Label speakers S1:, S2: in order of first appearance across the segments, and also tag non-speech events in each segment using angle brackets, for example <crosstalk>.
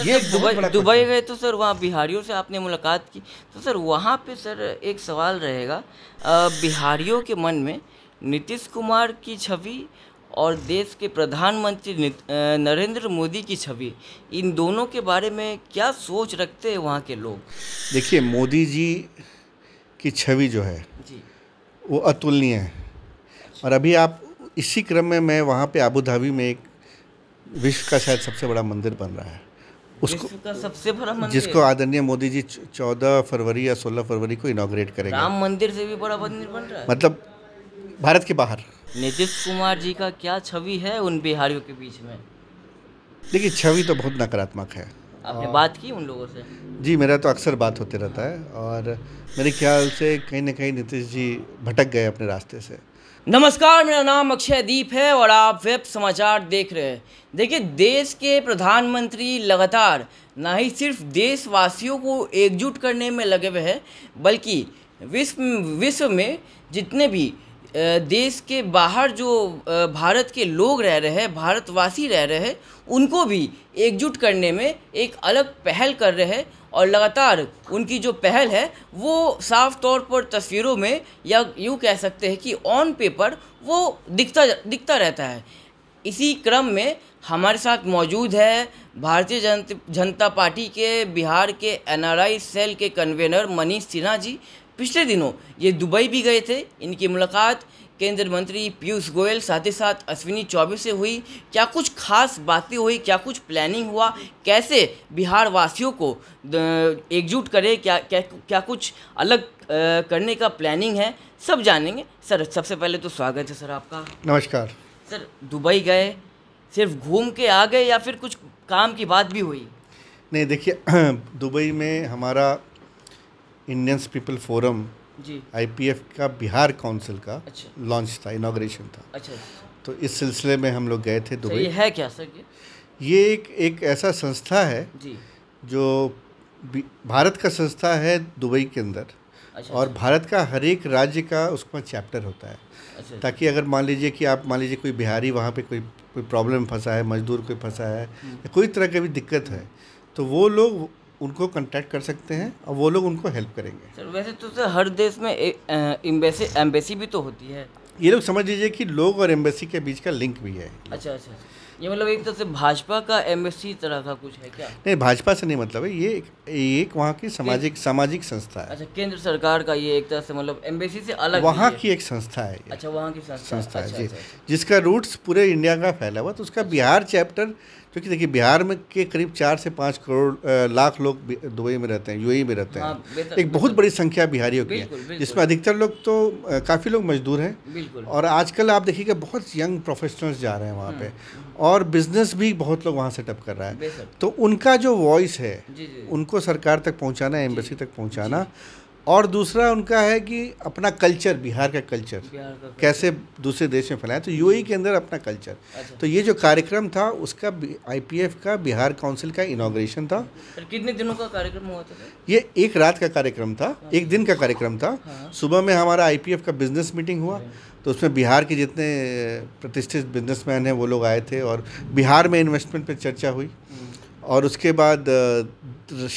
S1: ये दुबई गए तो सर वहाँ बिहारियों से आपने मुलाकात की तो सर वहाँ पे सर एक सवाल रहेगा बिहारियों के मन में नीतीश कुमार की छवि और देश के प्रधानमंत्री नरेंद्र मोदी की छवि इन दोनों के बारे में क्या सोच रखते हैं वहाँ के लोग
S2: देखिए मोदी जी की छवि जो है जी वो अतुलनीय है और अभी आप इसी क्रम में मैं वहाँ पे आबू धाबी में एक विश्व का शायद सबसे बड़ा मंदिर बन रहा है उसको सबसे बड़ा मंदिर जिसको आदरणीय मोदी जी चौदह फरवरी या सोलह फरवरी को इनाग्रेट करेंगे राम
S1: मंदिर से भी बड़ा मंदिर बन रहा है मतलब भारत के बाहर नीतीश कुमार जी का क्या छवि है उन बिहारियों के बीच में
S2: देखिए छवि तो बहुत नकारात्मक है
S1: आपने बात की उन लोगों से
S2: जी मेरा तो अक्सर बात होते रहता है और मेरे ख्याल से कहीं ना कहीं नीतीश जी भटक गए अपने रास्ते से
S1: नमस्कार मेरा नाम अक्षयदीप है और आप वेब समाचार देख रहे हैं देखिए देश के प्रधानमंत्री लगातार ना ही सिर्फ देशवासियों को एकजुट करने में लगे हुए हैं बल्कि विश्व विश्व में जितने भी देश के बाहर जो भारत के लोग रह रहे हैं भारतवासी रह रहे हैं उनको भी एकजुट करने में एक अलग पहल कर रहे हैं और लगातार उनकी जो पहल है वो साफ तौर पर तस्वीरों में या यूँ कह सकते हैं कि ऑन पेपर वो दिखता दिखता रहता है इसी क्रम में हमारे साथ मौजूद है भारतीय जनत जनता पार्टी के बिहार के एनआरआई सेल के कन्वेनर मनीष सिन्हा जी पिछले दिनों ये दुबई भी गए थे इनकी मुलाकात केंद्रीय मंत्री पीयूष गोयल साथ ही साथ अश्विनी चौबे से हुई क्या कुछ खास बातें हुई क्या कुछ प्लानिंग हुआ कैसे बिहार वासियों को एकजुट करें क्या क्या क्या कुछ अलग करने का प्लानिंग है सब जानेंगे सर सबसे पहले तो स्वागत है सर आपका नमस्कार सर दुबई गए सिर्फ घूम के आ गए या फिर कुछ काम की बात भी हुई
S2: नहीं देखिए <clears throat> दुबई में हमारा इंडियंस पीपल फोरम एफ का बिहार काउंसिल का अच्छा। लॉन्च था इनाग्रेशन था अच्छा, अच्छा। तो इस सिलसिले में हम लोग गए थे तो दुबई है क्या सर ये एक एक ऐसा संस्था है जी। जो भारत का संस्था है दुबई के अंदर अच्छा, और अच्छा। भारत का हर एक राज्य का उसमें चैप्टर होता है अच्छा, अच्छा, ताकि अगर मान लीजिए कि आप मान लीजिए कोई बिहारी वहाँ पे कोई कोई प्रॉब्लम फंसा है मजदूर कोई फंसा है हम्म। कोई तरह का भी दिक्कत है तो वो लोग उनको कांटेक्ट कर सकते हैं और वो लोग उनको हेल्प करेंगे
S1: सर वैसे तो सर
S2: हर देश में एम्बेसी भी तो होती है ये लोग समझ लीजिए कि लोग और एम्बेसी के बीच का लिंक भी है अच्छा,
S1: अच्छा अच्छा ये मतलब एक तरह से भाजपा का एम्बेसी तरह का कुछ है क्या
S2: नहीं भाजपा से नहीं मतलब है ये एक, एक वहाँ की सामाजिक सामाजिक संस्था है
S1: अच्छा केंद्र सरकार का ये एक तरह से मतलब एम्बेसी से अलग वहाँ की एक संस्था है अच्छा वहाँ की संस्था, संस्था अच्छा, है जी अच्छा,
S2: अच्छा। जिसका रूट्स पूरे इंडिया का फैला हुआ तो उसका बिहार चैप्टर क्योंकि देखिए बिहार में के करीब चार से पाँच करोड़ लाख लोग दुबई में रहते हैं यूएई में रहते हैं हाँ, एक बहुत बड़ी संख्या बिहारियों की है जिसमें अधिकतर लोग तो काफ़ी लोग मजदूर हैं और आजकल आप देखिएगा बहुत यंग प्रोफेशनल्स जा रहे हैं वहाँ पे हम्म। और बिजनेस भी बहुत लोग वहाँ सेटअप कर रहा है तो उनका जो वॉइस है उनको सरकार तक पहुँचाना एम्बेसी तक पहुँचाना और दूसरा उनका है कि अपना कल्चर बिहार का कल्चर कैसे दूसरे देश में फैलाएं तो यूएई के अंदर अपना कल्चर अच्छा। तो ये जो कार्यक्रम था उसका आईपीएफ का बिहार काउंसिल का इनाग्रेशन था
S1: कितने दिनों का कार्यक्रम हुआ था
S2: ये एक रात का कार्यक्रम था हाँ। एक दिन का कार्यक्रम था हाँ। सुबह में हमारा आईपीएफ का बिजनेस मीटिंग हुआ हाँ। तो उसमें बिहार के जितने प्रतिष्ठित बिजनेसमैन हैं वो लोग आए थे और बिहार में इन्वेस्टमेंट पर चर्चा हुई और उसके बाद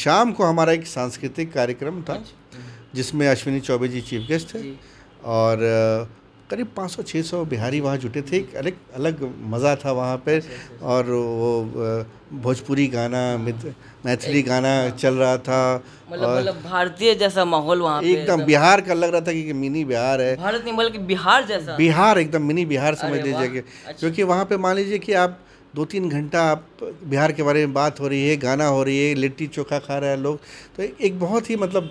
S2: शाम को हमारा एक सांस्कृतिक कार्यक्रम था अच्छा। जिसमें अश्विनी चौबे जी चीफ गेस्ट थे और करीब 500-600 बिहारी वहाँ जुटे थे एक अलग अलग मज़ा था वहाँ पर अच्छा, अच्छा, अच्छा। और वो भोजपुरी गाना मैथिली गाना चल रहा था मतलब, और मतलब
S1: भारतीय जैसा माहौल वहाँ एकदम बिहार
S2: का लग रहा था कि मिनी बिहार है भारत
S1: नहीं बल्कि बिहार जैसा बिहार
S2: एकदम मिनी बिहार समझ लीजिए कि क्योंकि वहाँ पे मान लीजिए कि आप दो तीन घंटा आप तो बिहार के बारे में बात हो रही है गाना हो रही है लिट्टी चोखा खा रहे हैं लोग तो एक बहुत ही मतलब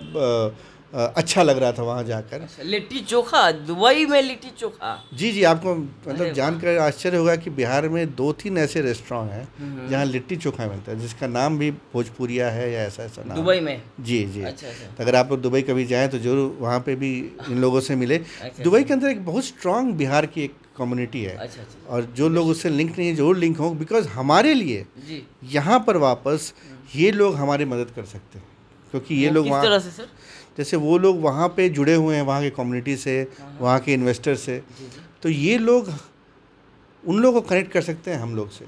S2: अच्छा लग रहा था वहाँ जाकर अच्छा,
S1: लिट्टी चोखा दुबई में लिट्टी चोखा
S2: जी जी आपको मतलब जानकर आश्चर्य होगा कि बिहार में दो तीन ऐसे रेस्टोरेंट हैं हम्म। जहाँ लिट्टी चोखा मिलता है जिसका नाम भी भोजपुरिया है या ऐसा ऐसा नाम दुबई में जी जी अच्छा, अच्छा। तो अगर आप लोग दुबई कभी जाएँ तो जरूर वहाँ पर भी इन लोगों से मिले अच्छा, दुबई अच्छा। के अंदर एक बहुत स्ट्रांग बिहार की एक कम्युनिटी है अच्छा, और जो लोग उससे लिंक नहीं है जरूर लिंक हों बिकॉज हमारे लिए यहाँ पर वापस ये लोग हमारी मदद कर सकते हैं क्योंकि ये लोग वहाँ जैसे वो लोग वहाँ पे जुड़े हुए हैं वहाँ के कम्युनिटी से वहाँ के इन्वेस्टर से तो ये लोग उन लोगों को कनेक्ट कर सकते हैं हम लोग से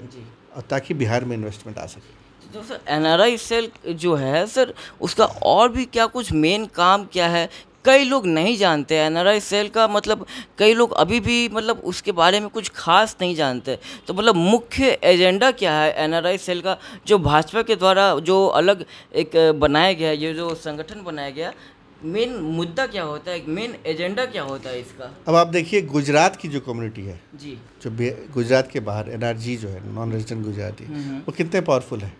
S2: ताकि बिहार में इन्वेस्टमेंट आ सके
S1: तो सर एन सेल जो है सर उसका और भी क्या कुछ मेन काम क्या है कई लोग नहीं जानते एन आर सेल का मतलब कई लोग अभी भी मतलब उसके बारे में कुछ खास नहीं जानते तो मतलब मुख्य एजेंडा क्या है एन आर सेल का जो भाजपा के द्वारा जो अलग एक बनाया गया ये जो संगठन बनाया गया मेन मुद्दा क्या होता है मेन एजेंडा क्या होता है इसका
S2: अब आप देखिए गुजरात की जो कम्युनिटी है जी जो गुजरात के बाहर एनआरजी जो है non resident Gujarati hmm, hmm. वो कितने पावरफुल है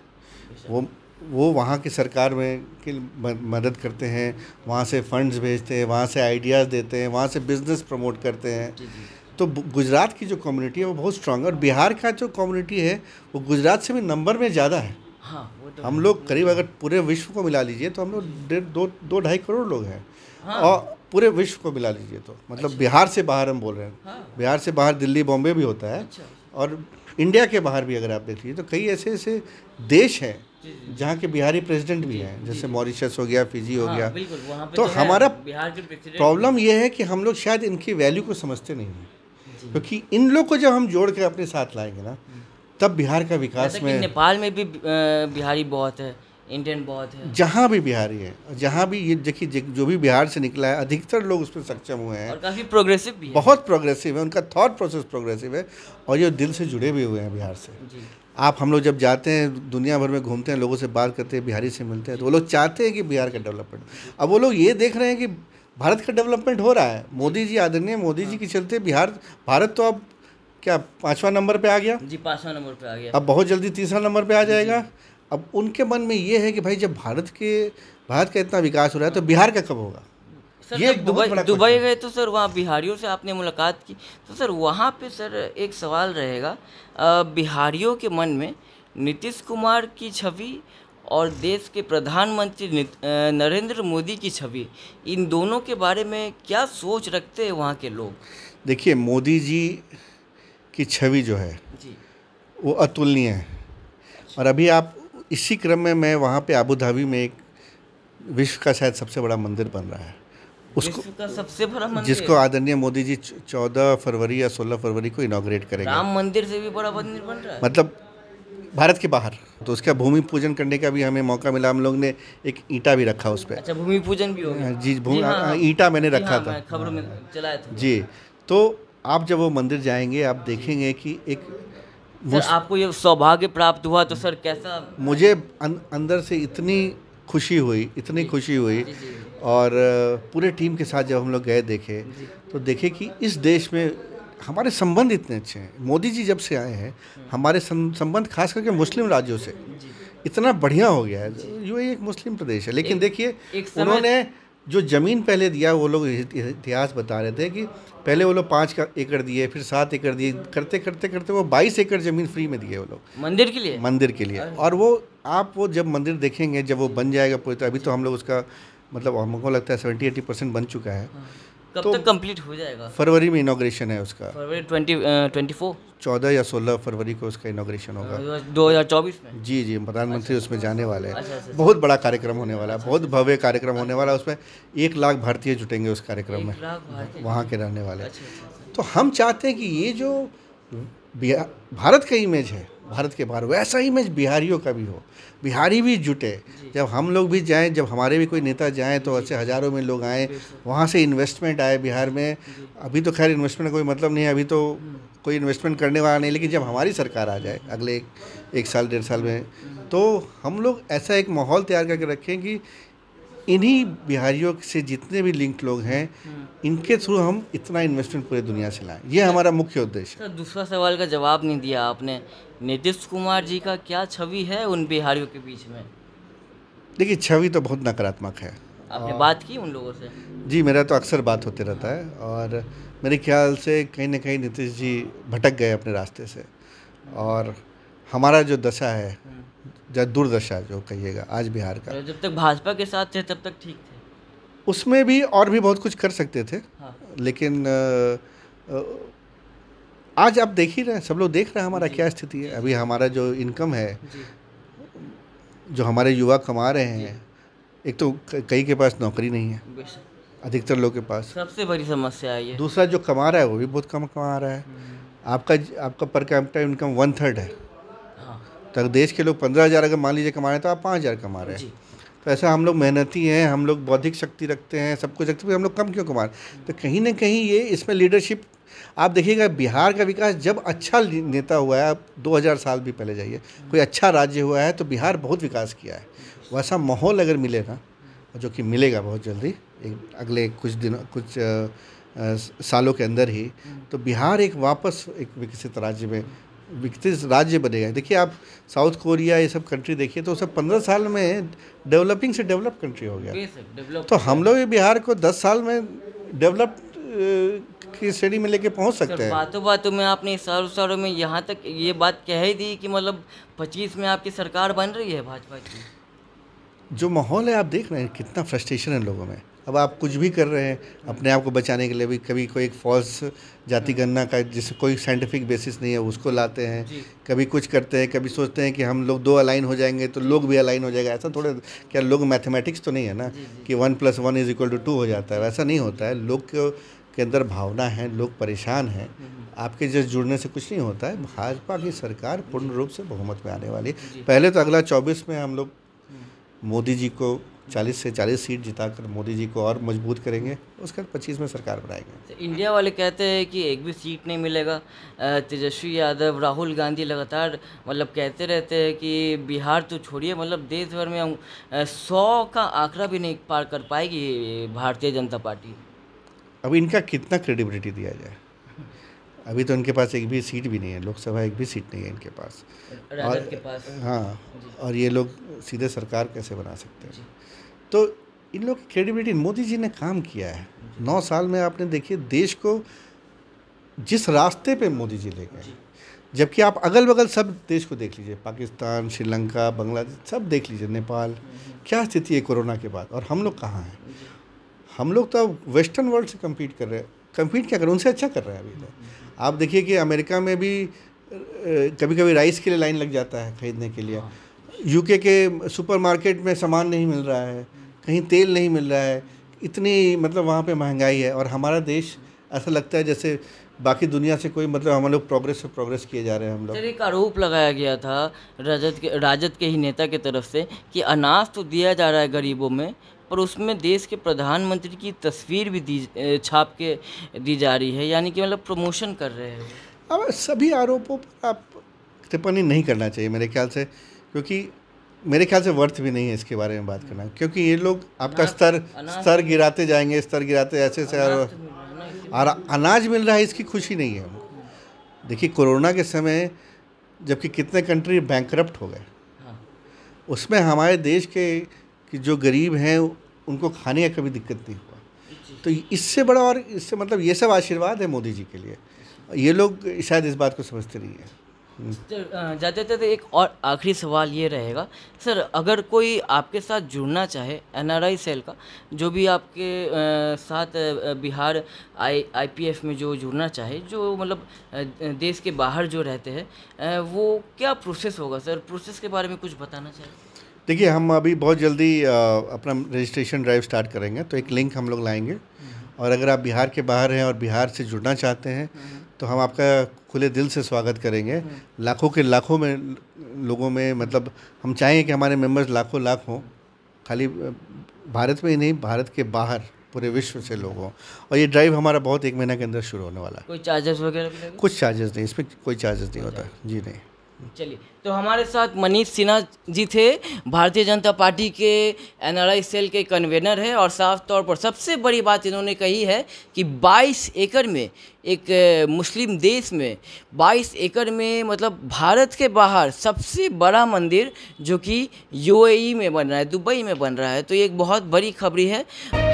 S2: अच्छा। वो वो वहाँ की सरकार में की मदद करते हैं वहाँ से फंड्स भेजते हैं वहाँ से आइडियाज़ देते हैं वहाँ से बिज़नेस प्रमोट करते हैं तो गुजरात की जो कम्युनिटी है वो बहुत स्ट्रांग है और बिहार का जो कम्युनिटी है वो गुजरात से भी नंबर में ज़्यादा है
S1: हाँ तो हम
S2: लोग करीब अगर पूरे विश्व को मिला लीजिए तो हम लोग डेढ़ दो दो ढाई करोड़ लोग हैं हाँ। और पूरे विश्व को मिला लीजिए तो मतलब अच्छा। बिहार से बाहर हम बोल रहे हैं हाँ। बिहार से बाहर दिल्ली बॉम्बे भी होता है अच्छा।, अच्छा। और इंडिया के बाहर भी अगर आप देखिए तो कई ऐसे ऐसे देश हैं जहाँ के बिहारी प्रेसिडेंट भी हैं जैसे मॉरिशस हो गया फिजी हो हाँ, गया
S1: तो, तो हमारा प्रॉब्लम यह है
S2: कि हम लोग शायद इनकी वैल्यू को समझते नहीं हैं क्योंकि इन लोग को जब हम जोड़ कर अपने साथ लाएंगे ना तब बिहार का विकास में
S1: नेपाल में भी बिहारी बहुत है इंडियन बहुत है जहाँ
S2: भी बिहारी है जहाँ भी ये देखिए जो भी बिहार से निकला है अधिकतर लोग उसमें सक्षम हुए हैं और काफ़ी प्रोग्रेसिव भी है बहुत प्रोग्रेसिव है उनका थॉट प्रोसेस प्रोग्रेसिव है और ये दिल से जुड़े भी हुए हैं बिहार से आप हम लोग जब जाते हैं दुनिया भर में घूमते हैं लोगों से बात करते हैं बिहारी से मिलते हैं तो वो लोग चाहते हैं कि बिहार का डेवलपमेंट अब वो लोग ये देख रहे हैं कि भारत का डेवलपमेंट हो रहा है मोदी जी आदरणीय मोदी जी हाँ। के चलते बिहार भारत तो अब क्या पाँचवा नंबर पे आ गया जी
S1: पाँचवा नंबर पे आ गया अब बहुत
S2: जल्दी तीसरा नंबर पे आ जाएगा अब उनके मन में ये है कि भाई जब भारत के भारत का इतना विकास हो रहा है तो बिहार का कब होगा
S1: सर ये दुबई दुबई गए तो सर वहाँ बिहारियों से आपने मुलाकात की तो सर वहाँ पे सर एक सवाल रहेगा बिहारियों के मन में नीतीश कुमार की छवि और देश के प्रधानमंत्री नरेंद्र मोदी की छवि इन दोनों के बारे में क्या सोच रखते हैं वहाँ के लोग
S2: देखिए मोदी जी की छवि जो है वो अतुलनीय है और अभी आप इसी क्रम में मैं वहाँ पे आबू धाबी में एक विश्व का शायद सबसे बड़ा मंदिर बन रहा है उसको
S1: का सबसे बड़ा मंदिर जिसको
S2: आदरणीय मोदी जी चौदह फरवरी या सोलह फरवरी को इनाग्रेट करेंगे राम
S1: मंदिर से भी बड़ा मंदिर बन रहा है
S2: मतलब भारत के बाहर तो उसका भूमि पूजन करने का भी हमें मौका मिला हम लोग ने एक ईटा भी रखा उस पर अच्छा
S1: भूमि पूजन भी हो गया हाँ, जी भूमि हाँ। हाँ, ईटा मैंने रखा था खबर में चलाया था जी
S2: तो आप जब वो मंदिर जाएंगे आप देखेंगे कि एक सर
S1: आपको ये सौभाग्य प्राप्त हुआ तो सर कैसा
S2: मुझे अं, अंदर से इतनी खुशी हुई इतनी खुशी हुई और पूरे टीम के साथ जब हम लोग गए देखे तो देखे कि इस देश में हमारे संबंध इतने अच्छे हैं मोदी जी जब से आए हैं हमारे संबंध खास करके मुस्लिम राज्यों से इतना बढ़िया हो गया है यू एक मुस्लिम प्रदेश है लेकिन देखिए उन्होंने जो ज़मीन पहले दिया वो लोग इतिहास बता रहे थे कि पहले वो लोग पाँच एकड़ दिए फिर सात एकड़ दिए करते करते करते वो बाईस एकड़ ज़मीन फ्री में दिए वो लोग मंदिर के लिए मंदिर के लिए अच्छा। और वो आप वो जब मंदिर देखेंगे जब वो बन जाएगा पूरी तो अभी तो हम लोग उसका मतलब हमको लगता है सेवेंटी एटी परसेंट बन चुका है हाँ।
S1: कब तो तक कंप्लीट हो जाएगा
S2: फरवरी में इनोग्रेशन है उसका फरवरी ट्वेंटी चौदह या सोलह फरवरी को उसका इनोग्रेशन होगा दो हज़ार चौबीस जी जी प्रधानमंत्री अच्छा, उसमें जाने वाले हैं अच्छा, अच्छा, अच्छा, बहुत बड़ा कार्यक्रम होने वाला है बहुत भव्य कार्यक्रम होने वाला है उसमें एक लाख भारतीय जुटेंगे उस कार्यक्रम में वहाँ के रहने वाले अच्छा, अच्छा, तो हम चाहते हैं कि ये जो भारत का इमेज है भारत के बाहर वैसा ऐसा ही मैच बिहारियों का भी हो बिहारी भी जुटे जब हम लोग भी जाएं जब हमारे भी कोई नेता जाएं तो ऐसे हज़ारों में लोग आएँ वहाँ से इन्वेस्टमेंट आए बिहार में अभी तो खैर इन्वेस्टमेंट का कोई मतलब नहीं है अभी तो हम्म। कोई इन्वेस्टमेंट करने वाला नहीं लेकिन जब हमारी सरकार आ जाए अगले एक साल डेढ़ साल में तो हम लोग ऐसा एक माहौल तैयार करके रखें कि इन्हीं बिहारियों से जितने भी लिंक लोग हैं इनके थ्रू हम इतना इन्वेस्टमेंट पूरी दुनिया से लाएं ये अच्छा। हमारा मुख्य उद्देश्य
S1: है तो दूसरा सवाल का जवाब नहीं दिया आपने नीतीश कुमार जी का क्या छवि है उन बिहारियों के बीच में
S2: देखिए छवि तो बहुत नकारात्मक है आपने बात की उन लोगों से जी मेरा तो अक्सर बात होते रहता है और मेरे ख्याल से कहीं ना कहीं नीतीश जी भटक गए अपने रास्ते से और हमारा जो दशा है या दुर्दशा जो कहिएगा आज बिहार का
S1: जब तक भाजपा के साथ थे तब तक ठीक थे
S2: उसमें भी और भी बहुत कुछ कर सकते थे हाँ। लेकिन आज आप देख ही रहे हैं सब लोग देख रहे हैं हमारा क्या स्थिति है अभी हमारा जो इनकम है जो हमारे युवा कमा रहे हैं एक तो कई के पास नौकरी नहीं है अधिकतर लोग के पास सबसे
S1: बड़ी समस्या है दूसरा
S2: जो कमा रहा है वो भी बहुत कम कमा रहा है हम्म। आपका आपका per capita income one third है तो अगर देश के लोग पंद्रह हज़ार अगर मान लीजिए कमा रहे हैं तो आप पाँच हज़ार कमा रहे हैं तो ऐसा हम लोग मेहनती हैं हम लोग बौद्धिक शक्ति रखते हैं सब कुछ रखते हैं हम लोग कम क्यों कमा रहे हैं तो कहीं ना कहीं ये इसमें लीडरशिप आप देखिएगा बिहार का विकास जब अच्छा नेता हुआ है आप हज़ार साल भी पहले जाइए कोई अच्छा राज्य हुआ है तो बिहार बहुत विकास किया है वैसा माहौल अगर मिले ना जो कि मिलेगा बहुत जल्दी एक अगले कुछ दिनों कुछ आ, आ, सालों के अंदर ही तो बिहार एक वापस एक विकसित राज्य में विकसित राज्य बनेगा देखिए आप साउथ कोरिया ये सब कंट्री देखिए तो सब पंद्रह साल में डेवलपिंग से डेवलप कंट्री हो गया तो हम लोग भी बिहार को दस साल में डेवलप की श्रेणी में लेके पहुंच सकते हैं बातों
S1: बातों में आपने सालों सालों में यहाँ तक ये बात कह ही दी कि मतलब पच्चीस में आपकी सरकार बन रही है भाजपा
S2: की जो माहौल है आप देख रहे हैं कितना फ्रस्ट्रेशन है लोगों में अब आप कुछ भी कर रहे हैं अपने आप को बचाने के लिए भी कभी कोई एक फॉल्स जाति गणना का जिससे कोई साइंटिफिक बेसिस नहीं है उसको लाते हैं कभी कुछ करते हैं कभी सोचते हैं कि हम लोग दो अलाइन हो जाएंगे तो लोग भी अलाइन हो जाएगा ऐसा थोड़े क्या लोग मैथमेटिक्स तो नहीं है ना कि one plus one is equal to two हो जाता है वैसा नहीं होता है लोग के अंदर भावना है लोग परेशान हैं हम्म, हम्म। आपके जिस जुड़ने से कुछ नहीं होता है भाजपा की सरकार पूर्ण रूप से बहुमत में आने वाली है पहले तो अगला चौबीस में हम लोग मोदी जी को 40 से 40 सीट जिताकर मोदी जी को और मजबूत करेंगे उसके बाद पच्चीस में सरकार बनाएंगे
S1: तो इंडिया वाले कहते हैं कि एक भी सीट नहीं मिलेगा तेजस्वी यादव राहुल गांधी लगातार मतलब कहते रहते हैं कि बिहार तो छोड़िए मतलब देश भर में सौ का आंकड़ा भी नहीं पार कर पाएगी भारतीय जनता पार्टी
S2: अब इनका कितना क्रेडिबिलिटी दिया जाए अभी तो इनके पास एक भी सीट भी नहीं है लोकसभा एक भी सीट नहीं है इनके पास और के पास हाँ और ये लोग सीधे सरकार कैसे बना सकते हैं तो इन लोग की क्रेडिबिलिटी मोदी जी ने काम किया है नौ साल में आपने देखिए देश को जिस रास्ते पे मोदी जी ले गए जबकि आप अगल बगल सब देश को देख लीजिए पाकिस्तान श्रीलंका बांग्लादेश सब देख लीजिए नेपाल क्या स्थिति है कोरोना के बाद और हम लोग कहाँ हैं हम लोग तो वेस्टर्न वर्ल्ड से कम्पीट कर रहे हैं कम्पीट क्या कर रहे हैं उनसे अच्छा कर रहे हैं अभी तो आप देखिए कि अमेरिका में भी कभी कभी राइस के लिए लाइन लग जाता है ख़रीदने के लिए हाँ। यूके के सुपरमार्केट में सामान नहीं मिल रहा है कहीं तेल नहीं मिल रहा है इतनी मतलब वहाँ पे महंगाई है और हमारा देश ऐसा लगता है जैसे बाकी दुनिया से कोई मतलब हम लोग प्रोग्रेस से प्रोग्रेस किए जा रहे हैं हम लोग
S1: एक आरोप लगाया गया था राजद के राजद के ही नेता के तरफ से कि अनाज तो दिया जा रहा है गरीबों में और उसमें देश के प्रधानमंत्री की तस्वीर भी दी छाप के दी जा रही है यानी कि मतलब प्रमोशन कर रहे हैं
S2: अब सभी आरोपों पर आप टिप्पणी नहीं करना चाहिए मेरे ख्याल से क्योंकि मेरे ख्याल से वर्थ भी नहीं है इसके बारे में बात करना क्योंकि ये लोग आपका स्तर स्तर गिराते जाएंगे स्तर गिराते ऐसे ऐसे और अनाज मिल रहा है इसकी खुशी नहीं है देखिए कोरोना के समय जबकि कितने कंट्री बैंक हो गए हाँ। उसमें हमारे देश के कि जो गरीब हैं उनको खाने का कभी दिक्कत नहीं हुआ तो इससे बड़ा और इससे मतलब ये सब आशीर्वाद है मोदी जी के लिए ये लोग शायद इस बात को समझते नहीं हैं
S1: हम्म। जाते जाते एक और आखिरी सवाल ये रहेगा सर अगर कोई आपके साथ जुड़ना चाहे एन सेल का जो भी आपके साथ बिहार आई आईपीएफ में जो जुड़ना चाहे जो मतलब देश के बाहर जो रहते हैं वो क्या प्रोसेस होगा सर प्रोसेस के बारे में कुछ बताना चाहिए
S2: देखिए हम अभी बहुत जल्दी अपना रजिस्ट्रेशन ड्राइव स्टार्ट करेंगे तो एक लिंक हम लोग लाएंगे हम्म। और अगर आप बिहार के बाहर हैं और बिहार से जुड़ना चाहते हैं हम्म। तो हम आपका खुले दिल से स्वागत करेंगे हम्म। लाखों के लाखों में लोगों में मतलब हम चाहेंगे कि हमारे मेंबर्स लाखों लाख हों खाली भारत में ही नहीं भारत के बाहर पूरे विश्व से लोग हों और ये ड्राइव हमारा बहुत एक महीना के अंदर शुरू होने वाला है कोई चार्जेस वगैरह कुछ चार्जेस नहीं इसमें कोई चार्जेस नहीं होता अच्छा। जी नहीं
S1: चलिए तो हमारे साथ मनीष सिन्हा जी थे भारतीय जनता पार्टी के एनआरआई सेल के कन्वेनर है और साफ तौर पर सबसे बड़ी बात इन्होंने कही है कि 22 एकड़ में एक मुस्लिम देश में 22 एकड़ में मतलब भारत के बाहर सबसे बड़ा मंदिर जो कि यूएई e में बन रहा है दुबई में बन रहा है तो ये एक बहुत बड़ी खबरी है